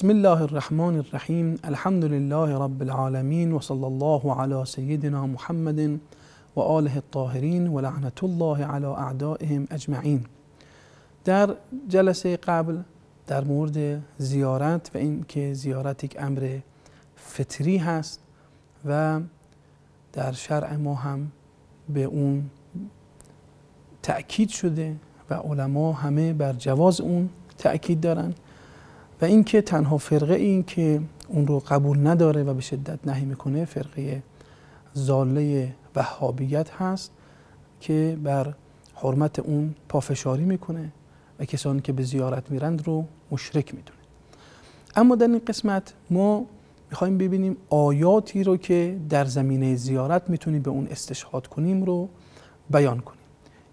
بسم الله الرحمن الرحیم الحمد لله رب العالمین وصلی الله علی سیدنا محمد و آله الطاهرین و الله علی اعدائهم اجمعین در جلسه قبل در مورد زیارت و اینکه زیارت یک امر فطری هست و در شرع ما هم به اون تأکید شده و علما همه بر جواز اون تأکید دارند و اینکه تنها فرقه این که اون رو قبول نداره و به شدت نهی میکنه فرقه زاله وهابیت هست که بر حرمت اون پافشاری میکنه و کسانی که به زیارت میرند رو مشرک میدونه اما در این قسمت ما میخوایم ببینیم آیاتی رو که در زمینه زیارت میتونیم به اون استشهاد کنیم رو بیان کنیم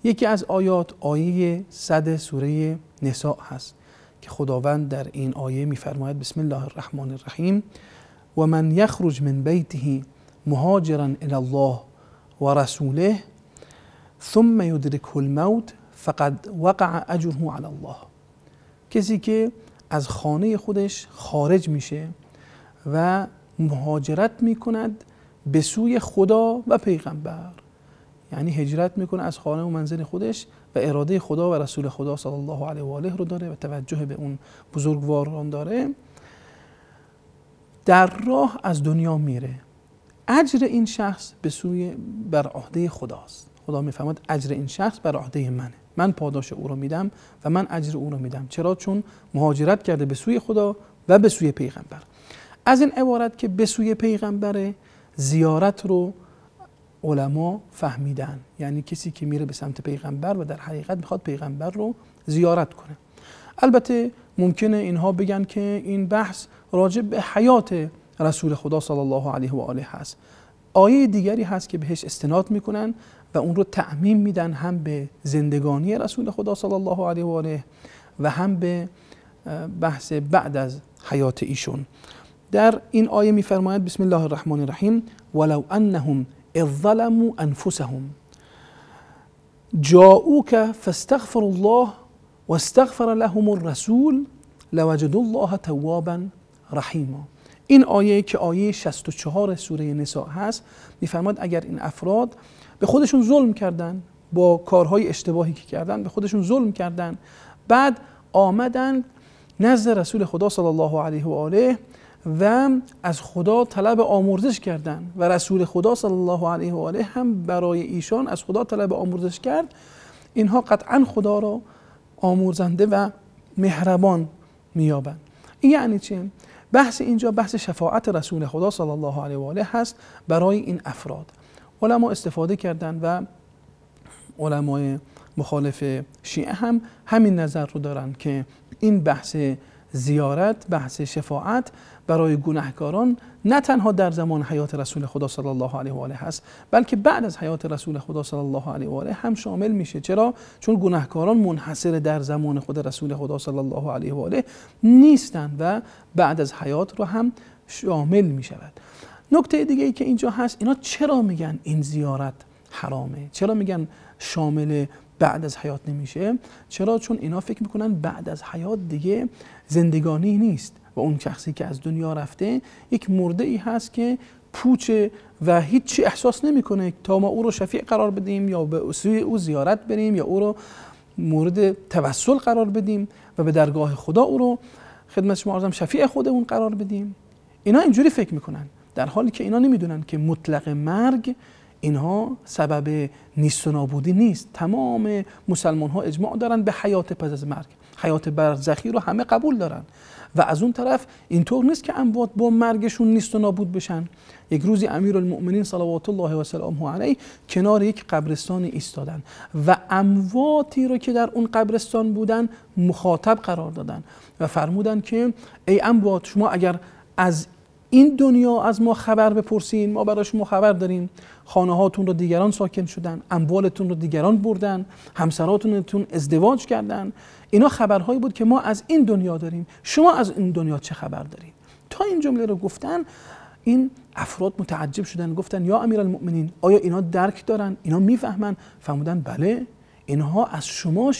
یکی از آیات آیه صد سوره نساء هست که خداوند در این آیه میفرماید بسم الله الرحمن الرحیم و من یخرج من بیته مهاجرا الی الله و رسوله ثم یدرکه الموت فقد وقع اجره علی الله کسی که از خانه خودش خارج میشه و مهاجرت میکند به سوی خدا و پیغمبر یعنی هجرت میکنه از خانه و منزل خودش و اراده خدا و رسول خدا صلی الله علیه و آله رو داره و توجه به اون بزرگواران داره در راه از دنیا میره اجر این شخص به سوی بر عهده خداست خدا میفهمد اجر این شخص بر عهده منه من پاداش او رو میدم و من اجر او رو میدم چرا چون مهاجرت کرده به سوی خدا و به سوی پیغمبر از این عبارت که به سوی پیغمبر زیارت رو علما فهمیدن یعنی کسی که میره به سمت پیغمبر و در حقیقت میخواد پیغمبر رو زیارت کنه البته ممکنه اینها بگن که این بحث راجع به حیات رسول خدا صلی الله علیه و آله هست آیه دیگری هست که بهش استناد میکنن و اون رو تعمیم میدن هم به زندگانی رسول خدا صلی الله علیه و آله و هم به بحث بعد از حیات ایشون در این آیه میفرماید بسم الله الرحمن الرحیم ولو انهم اذ ظلموا انفسهم جاءوك فاستغفر الله واستغفر لهم الرسول لوجدوا الله توابا رحیما این آیه که آیه 64 سوره نساء هست میفرماد اگر این افراد به خودشون ظلم کردن با کارهای اشتباهی که کردن به خودشون ظلم کردن بعد آمدند نزد رسول خدا صلی الله علیه و آله و از خدا طلب آمرزش کردن و رسول خدا صلی الله علیه و آله هم برای ایشان از خدا طلب آمرزش کرد اینها قطعا خدا را آمرزنده و مهربان میابند این یعنی چه بحث اینجا بحث شفاعت رسول خدا صلی الله علیه و آله هست برای این افراد علما استفاده کردند و علمای مخالف شیعه هم همین نظر رو دارن که این بحث زیارت بحث شفاعت برای گناهکاران نه تنها در زمان حیات رسول خدا صلی الله علیه و آله هست بلکه بعد از حیات رسول خدا صلی الله علیه و آله هم شامل میشه چرا چون گناهکاران منحصر در زمان خود رسول خدا صلی الله علیه و آله نیستند و بعد از حیات رو هم شامل شود. نکته دیگه ای که اینجا هست اینا چرا میگن این زیارت حرامه چرا میگن شامل بعد از حیات نمیشه چرا چون اینا فکر میکنن بعد از حیات دیگه زندگانی نیست و اون شخصی که از دنیا رفته یک مرده ای هست که پوچه و هیچی احساس نمیکنه تا ما او رو شفیع قرار بدیم یا به سوی او زیارت بریم یا او رو مورد توسل قرار بدیم و به درگاه خدا او رو خدمت شما عرضم شفیع خودمون قرار بدیم اینا اینجوری فکر میکنن در حالی که اینا نمیدونن که مطلق مرگ اینها سبب نیست و نابودی نیست تمام مسلمان ها اجماع دارن به حیات پس از مرگ حیات برزخی رو همه قبول دارن و از اون طرف اینطور نیست که اموات با مرگشون نیست و نابود بشن یک روزی امیرالمؤمنین صلوات الله و سلامه علیه کنار یک قبرستان ایستادن و امواتی رو که در اون قبرستان بودن مخاطب قرار دادن و فرمودن که ای اموات شما اگر از این دنیا از ما خبر بپرسین ما برای شما خبر داریم خانه هاتون رو دیگران ساکن شدن اموالتون رو دیگران بردن همسراتونتون ازدواج کردن اینا خبرهایی بود که ما از این دنیا داریم شما از این دنیا چه خبر داریم تا این جمله رو گفتن این افراد متعجب شدن گفتن یا امیرالمؤمنین آیا اینا درک دارن اینا میفهمن فهمودن بله اینها از شما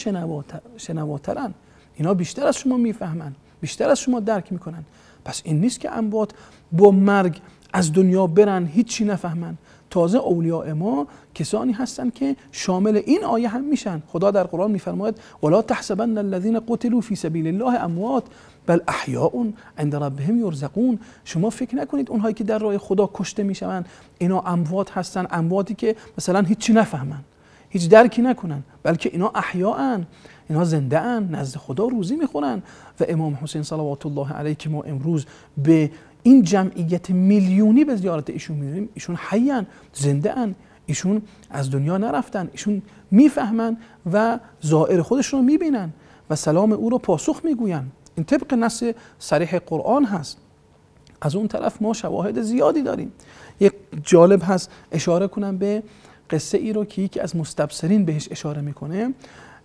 شنواترن اینا بیشتر از شما میفهمن بیشتر از شما درک میکنن پس این نیست که اموات با مرگ از دنیا برن هیچی نفهمن تازه اولیاء ما کسانی هستند که شامل این آیه هم میشن خدا در قرآن میفرماید ولا تحسبن الذین قتلوا فی سبیل الله اموات بل احیاء عند ربهم یرزقون. شما فکر نکنید اونهایی که در راه خدا کشته میشوند اینا اموات هستن امواتی که مثلا هیچی نفهمند. هیچ درکی نکنن بلکه اینا احیاءن اینها زنده ان نزد خدا روزی میخورن و امام حسین صلوات الله علیه که ما امروز به این جمعیت میلیونی به زیارت ایشون میریم ایشون حیان زنده ان ایشون از دنیا نرفتن ایشون میفهمن و زائر خودشون رو میبینن و سلام او رو پاسخ میگوین این طبق نص صریح قرآن هست از اون طرف ما شواهد زیادی داریم یک جالب هست اشاره کنم به قصه ای رو که یکی از مستبصرین بهش اشاره میکنه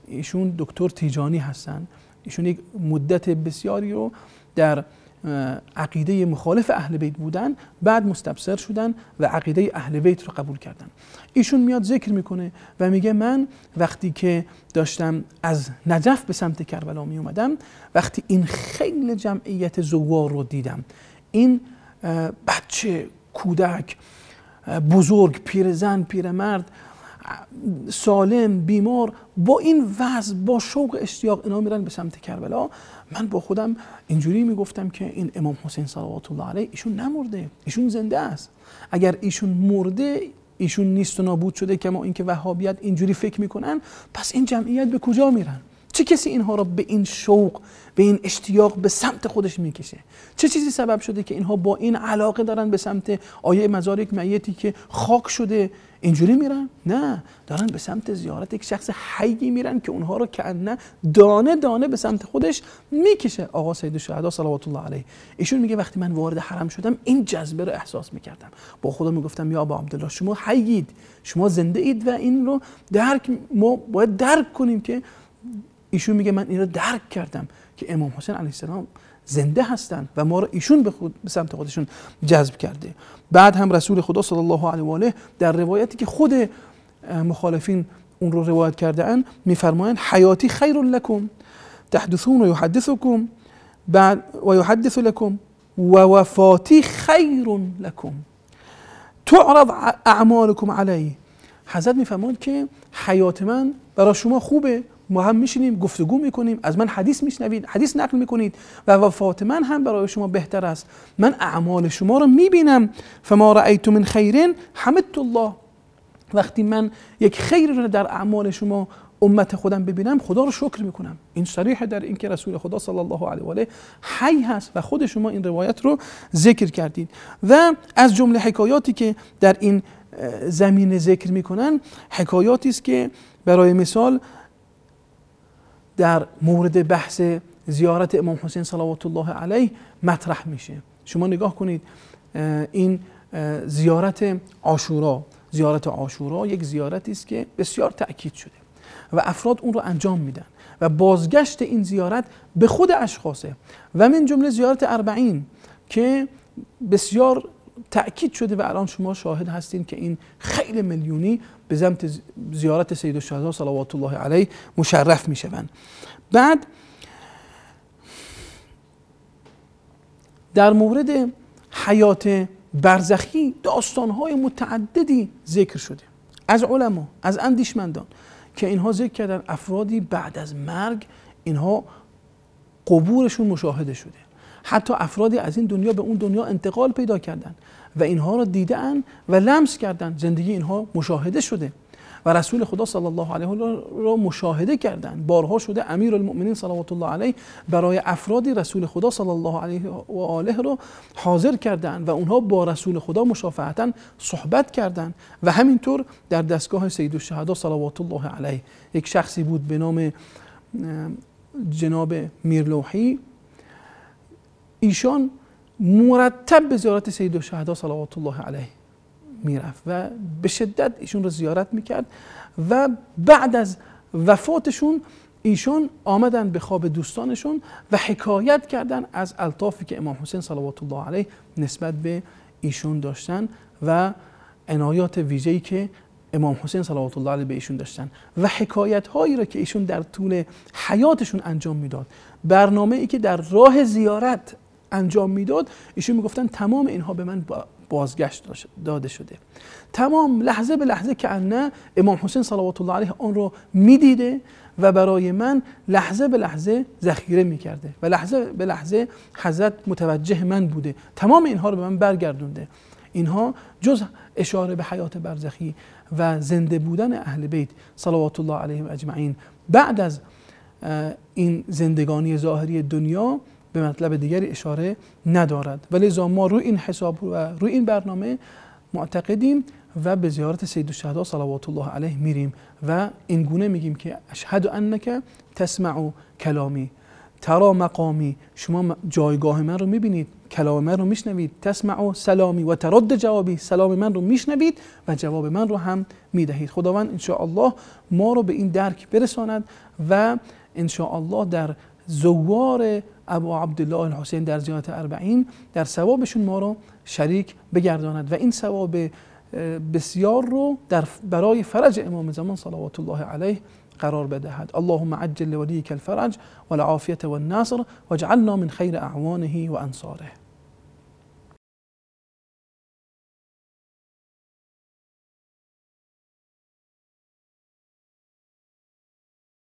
ایشون دکتر تیجانی هستن ایشون یک مدت بسیاری رو در عقیده مخالف اهل بیت بودن بعد مستبصر شدن و عقیده اهل بیت رو قبول کردن ایشون میاد ذکر میکنه و میگه من وقتی که داشتم از نجف به سمت کربلا می اومدم وقتی این خیلی جمعیت زوار رو دیدم این بچه کودک بزرگ پیرزن پیرمرد سالم بیمار با این وضع با شوق اشتیاق اینا میرن به سمت کربلا من با خودم اینجوری میگفتم که این امام حسین صلوات الله علیه ایشون نمرده ایشون زنده است اگر ایشون مرده ایشون نیست و نابود شده که ما اینکه وهابیت اینجوری فکر میکنن پس این جمعیت به کجا میرن چه کسی اینها را به این شوق به این اشتیاق به سمت خودش میکشه چه چیزی سبب شده که اینها با این علاقه دارن به سمت آیه مزار یک میتی که خاک شده اینجوری میرن نه دارن به سمت زیارت یک شخص حیی میرن که اونها رو کأنه دانه دانه به سمت خودش میکشه آقا سید الشهدا صلوات الله علیه ایشون میگه وقتی من وارد حرم شدم این جذبه رو احساس میکردم با خدا میگفتم یا با عبدالله شما حیید شما زنده اید و این رو درک ما باید درک کنیم که ایشون میگه من این رو درک کردم که امام حسین علیه السلام زنده هستند و ما رو ایشون به, خود به سمت خودشون جذب کرده بعد هم رسول خدا صلی الله علیه و آله در روایتی که خود مخالفین اون رو روایت کرده اند میفرمایند حیاتی خیر لکم تحدثون و یحدثکم بعد و یحدث لکم و وفاتی خیر لکم تعرض اعمالکم علی حضرت میفرمایند که حیات من برای شما خوبه ما هم میشینیم گفتگو میکنیم از من حدیث میشنوید حدیث نقل میکنید و وفات من هم برای شما بهتر است من اعمال شما رو میبینم فما رأیت من خیرین حمدت الله وقتی من یک خیر رو در اعمال شما امت خودم ببینم خدا رو شکر میکنم این صریح در اینکه رسول خدا صلی الله علیه و آله حی هست و خود شما این روایت رو ذکر کردید و از جمله حکایاتی که در این زمینه ذکر میکنن حکایاتی است که برای مثال در مورد بحث زیارت امام حسین صلوات الله علیه مطرح میشه شما نگاه کنید این زیارت عاشورا، زیارت عاشورا یک زیارتی است که بسیار تاکید شده و افراد اون رو انجام میدن و بازگشت این زیارت به خود اشخاصه و من جمله زیارت اربعین که بسیار تأکید شده و الان شما شاهد هستین که این خیلی میلیونی به زمت زیارت سید الشهدا صلوات الله علیه مشرف میشوند بعد در مورد حیات برزخی های متعددی ذکر شده از علما از اندیشمندان که اینها ذکر کردن افرادی بعد از مرگ اینها قبورشون مشاهده شده حتی افرادی از این دنیا به اون دنیا انتقال پیدا کردند و اینها را دیدن و لمس کردند زندگی اینها مشاهده شده و رسول خدا صلی الله علیه را مشاهده کردند بارها شده امیر المؤمنین صلوات الله علیه برای افرادی رسول خدا صلی الله علیه و آله را حاضر کردند و اونها با رسول خدا مشافهتا صحبت کردند و همینطور در دستگاه سید الشهدا صلوات الله علیه یک شخصی بود به نام جناب میرلوحی ایشان مرتب به زیارت سید الشهدا صلوات الله علیه میرفت و به شدت ایشون رو زیارت میکرد و بعد از وفاتشون ایشون آمدن به خواب دوستانشون و حکایت کردن از الطافی که امام حسین صلوات الله علیه نسبت به ایشون داشتن و عنایات ویژه‌ای که امام حسین صلوات الله علیه به ایشون داشتن و حکایت هایی را که ایشون در طول حیاتشون انجام میداد برنامه ای که در راه زیارت انجام میداد ایشون میگفتن تمام اینها به من بازگشت داده شده تمام لحظه به لحظه که انه امام حسین صلوات الله علیه آن را میدیده و برای من لحظه به لحظه ذخیره میکرده و لحظه به لحظه حضرت متوجه من بوده تمام اینها رو به من برگردونده اینها جز اشاره به حیات برزخی و زنده بودن اهل بیت صلوات الله علیهم اجمعین بعد از این زندگانی ظاهری دنیا به مطلب دیگری اشاره ندارد ولی ما روی این حساب و روی این برنامه معتقدیم و به زیارت سید الشهدا صلوات الله علیه میریم و این گونه میگیم که اشهد انک تسمع کلامی ترا مقامی شما جایگاه من رو میبینید کلام من رو میشنوید تسمع سلامی و ترد جوابی سلام من رو میشنوید و جواب من رو هم میدهید خداوند ان الله ما رو به این درک برساند و ان الله در زوار ابو عبدالله الحسین در زیارت اربعین در ثوابشون ما رو شریک بگرداند و این ثواب بسیار رو در برای فرج امام زمان صلوات الله علیه قرار بدهد اللهم عجل لوليك الفرج والعافية والنصر واجعلنا من خير و انصاره